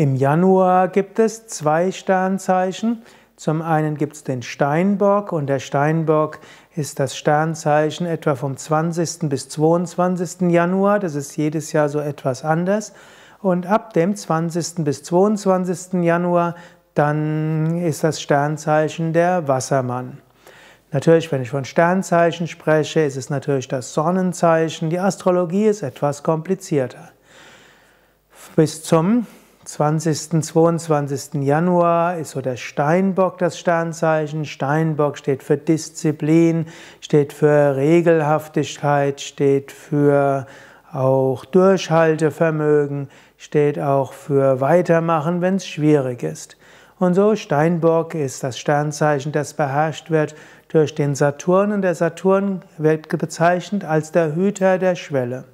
Im Januar gibt es zwei Sternzeichen. Zum einen gibt es den Steinbock und der Steinbock ist das Sternzeichen etwa vom 20. bis 22. Januar. Das ist jedes Jahr so etwas anders. Und ab dem 20. bis 22. Januar, dann ist das Sternzeichen der Wassermann. Natürlich, wenn ich von Sternzeichen spreche, ist es natürlich das Sonnenzeichen. Die Astrologie ist etwas komplizierter. Bis zum 20. 22. Januar ist so der Steinbock das Sternzeichen. Steinbock steht für Disziplin, steht für Regelhaftigkeit, steht für auch Durchhaltevermögen, steht auch für Weitermachen, wenn es schwierig ist. Und so Steinbock ist das Sternzeichen, das beherrscht wird durch den Saturn und der Saturn wird bezeichnet als der Hüter der Schwelle.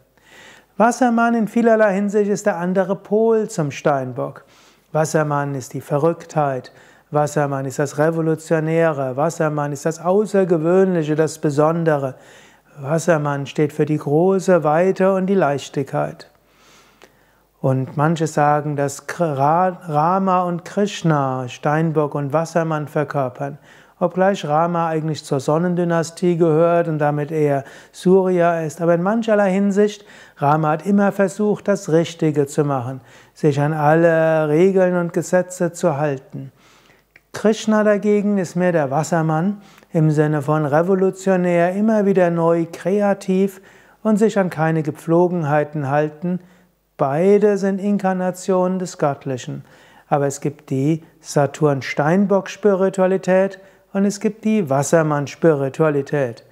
Wassermann in vielerlei Hinsicht ist der andere Pol zum Steinbock. Wassermann ist die Verrücktheit. Wassermann ist das Revolutionäre. Wassermann ist das Außergewöhnliche, das Besondere. Wassermann steht für die große Weite und die Leichtigkeit. Und manche sagen, dass Rama und Krishna Steinbock und Wassermann verkörpern obgleich Rama eigentlich zur Sonnendynastie gehört und damit eher Surya ist. Aber in mancherlei Hinsicht, Rama hat immer versucht, das Richtige zu machen, sich an alle Regeln und Gesetze zu halten. Krishna dagegen ist mehr der Wassermann im Sinne von revolutionär, immer wieder neu, kreativ und sich an keine Gepflogenheiten halten. Beide sind Inkarnationen des Göttlichen. Aber es gibt die Saturn-Steinbock-Spiritualität und es gibt die Wassermann-Spiritualität.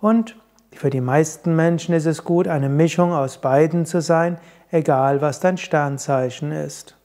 Und für die meisten Menschen ist es gut, eine Mischung aus beiden zu sein, egal was dein Sternzeichen ist.